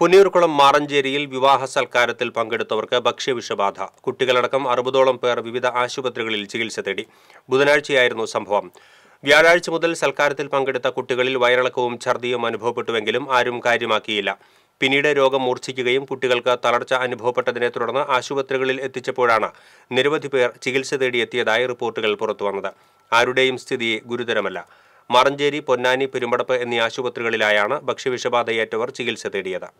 പുന്നീർകുളം മാറഞ്ചേരിയിൽ വിവാഹ സൽക്കാരത്തിൽ പങ്കെടുത്തവർക്ക് ഭക്ഷ്യവിഷബാധ കുട്ടികളടക്കം അറുപതോളം പേർ വിവിധ ആശുപത്രികളിൽ ചികിത്സ തേടി ബുധനാഴ്ചയായിരുന്നു സംഭവം വ്യാഴാഴ്ച മുതൽ സൽക്കാരത്തിൽ പങ്കെടുത്ത കുട്ടികളിൽ വയറിളക്കവും ഛർദിയും അനുഭവപ്പെട്ടുവെങ്കിലും ആരും കാര്യമാക്കിയില്ല പിന്നീട് രോഗം മൂർച്ഛിക്കുകയും കുട്ടികൾക്ക് തളർച്ച അനുഭവപ്പെട്ടതിനെ തുടർന്ന് ആശുപത്രികളിൽ എത്തിച്ചപ്പോഴാണ് നിരവധി പേർ ചികിത്സ തേടിയെത്തിയതായി റിപ്പോർട്ടുകൾ പുറത്തുവന്നത് ആരുടെയും സ്ഥിതി ഗുരുതരമല്ല മറഞ്ചേരി പൊന്നാനി പെരുമ്പടപ്പ് എന്നീ ആശുപത്രികളിലായാണ് ഭക്ഷ്യവിഷബാധയേറ്റവർ ചികിത്സ തേടിയത്